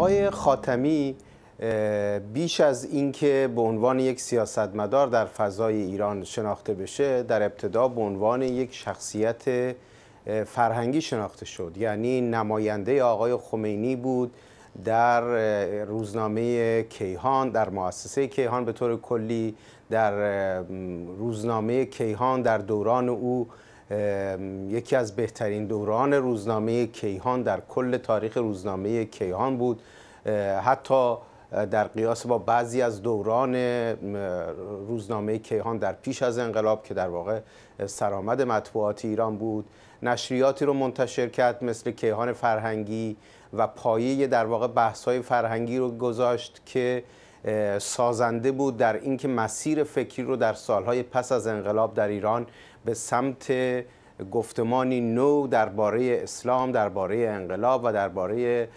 آقای خاتمی بیش از اینکه به عنوان یک سیاستمدار در فضای ایران شناخته بشه در ابتدا به عنوان یک شخصیت فرهنگی شناخته شد یعنی نماینده آقای خمینی بود در روزنامه کیهان در مؤسسه کیهان به طور کلی در روزنامه کیهان در دوران او یکی از بهترین دوران روزنامه کیهان در کل تاریخ روزنامه کیهان بود حتی در قیاس با بعضی از دوران روزنامه کیهان در پیش از انقلاب که در واقع سرآمد مطبوعات ایران بود نشریاتی رو منتشر کرد مثل کیهان فرهنگی و پایه در واقع بحث‌های فرهنگی رو گذاشت که سازنده بود در اینکه مسیر فکری رو در سالهای پس از انقلاب در ایران به سمت گفتمانی نو درباره اسلام درباره انقلاب و درباره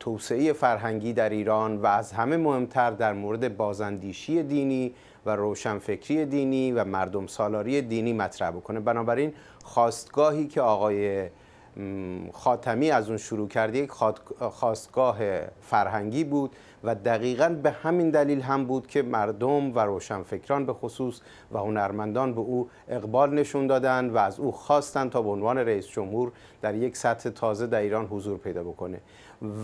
توسعه فرهنگی در ایران و از همه مهمتر در مورد بازندیشی دینی و روشنفکری دینی و مردم سالاری دینی مطرح بکنه بنابراین خواستگاهی که آقای خاتمی از اون شروع کرد یک خواستگاه فرهنگی بود و دقیقا به همین دلیل هم بود که مردم و روشنفکران به خصوص و هنرمندان به او اقبال نشون دادن و از او خواستن تا به عنوان رئیس جمهور در یک سطح تازه در ایران حضور پیدا بکنه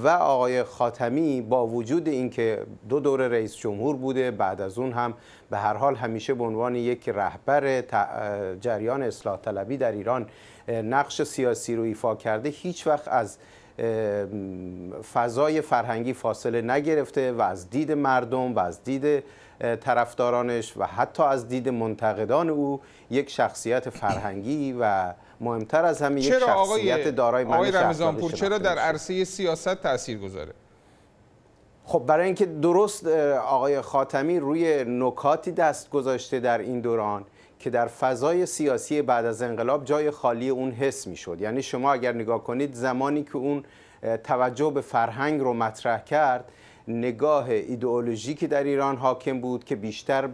و آقای خاتمی با وجود اینکه دو دوره رئیس جمهور بوده بعد از اون هم به هر حال همیشه به عنوان یک رهبر جریان اصلاح طلبی در ایران نقش سیاسی رو ایفا کرده هیچ وقت از فضای فرهنگی فاصله نگرفته و از دید مردم و از دید طرفدارانش و حتی از دید منتقدان او یک شخصیت فرهنگی و مهمتر از همه یک شخصیت دارای آقای رمضانپور چرا در عرصه سیاست تاثیر گذاره خب برای اینکه درست آقای خاتمی روی نکاتی دست گذاشته در این دوران که در فضای سیاسی بعد از انقلاب جای خالی اون حس میشد یعنی شما اگر نگاه کنید زمانی که اون توجه به فرهنگ رو مطرح کرد نگاه ایدئولوژی که در ایران حاکم بود که بیشتر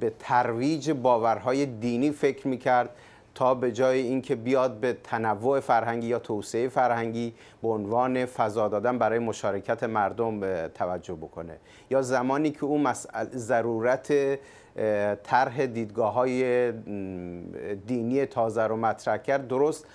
به ترویج باورهای دینی فکر می کرد تا به جای اینکه بیاد به تنوع فرهنگی یا توسعه فرهنگی به عنوان فضا دادن برای مشارکت مردم به توجه بکنه یا زمانی که اون مسئله ضرورت طرح دیدگاه های دینی تازه رو مطرح کرد درست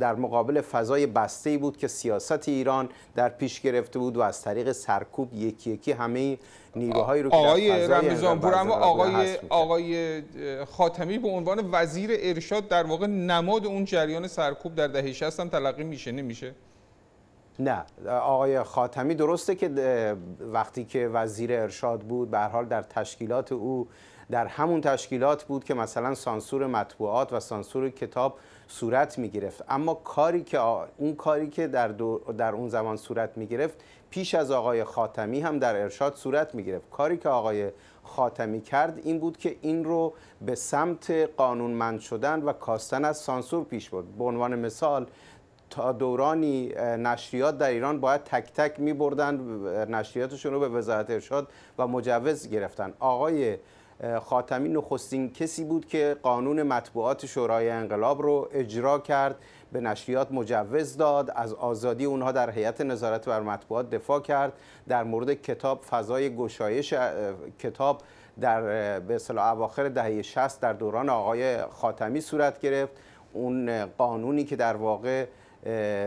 در مقابل فضای بسته ای بود که سیاست ایران در پیش گرفته بود و از طریق سرکوب یکی یکی همه نیروهایی رو که آقای اما آقای آقای خاتمی به عنوان وزیر ارشاد در واقع نماد اون جریان سرکوب در دهه 60 هم تلقی میشه نمیشه نه آقای خاتمی درسته که وقتی که وزیر ارشاد بود به حال در تشکیلات او در همون تشکیلات بود که مثلا سانسور مطبوعات و سانسور کتاب صورت می گرفت اما کاری که اون کاری که در, در اون زمان صورت می گرفت پیش از آقای خاتمی هم در ارشاد صورت می گرفت کاری که آقای خاتمی کرد این بود که این رو به سمت قانونمند شدن و کاستن از سانسور پیش برد به عنوان مثال تا دورانی نشریات در ایران باید تک تک می بردن نشریاتشون رو به وزارت ارشاد و مجوز گرفتن آقای خاتمی نخستین کسی بود که قانون مطبوعات شورای انقلاب رو اجرا کرد به نشریات مجوز داد از آزادی اونها در هیئت نظارت بر مطبوعات دفاع کرد در مورد کتاب فضای گشایش کتاب در به اصطلاح اواخر دهه 60 در دوران آقای خاتمی صورت گرفت اون قانونی که در واقع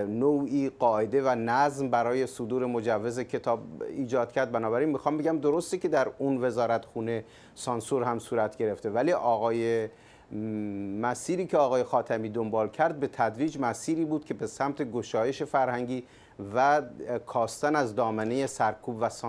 نوعی قاعده و نظم برای صدور مجوز کتاب ایجاد کرد بنابراین میخوام بگم درسته که در اون وزارت خونه سانسور هم صورت گرفته ولی آقای مسیری که آقای خاتمی دنبال کرد به تدریج مسیری بود که به سمت گشایش فرهنگی و کاستن از دامنه سرکوب و سانسور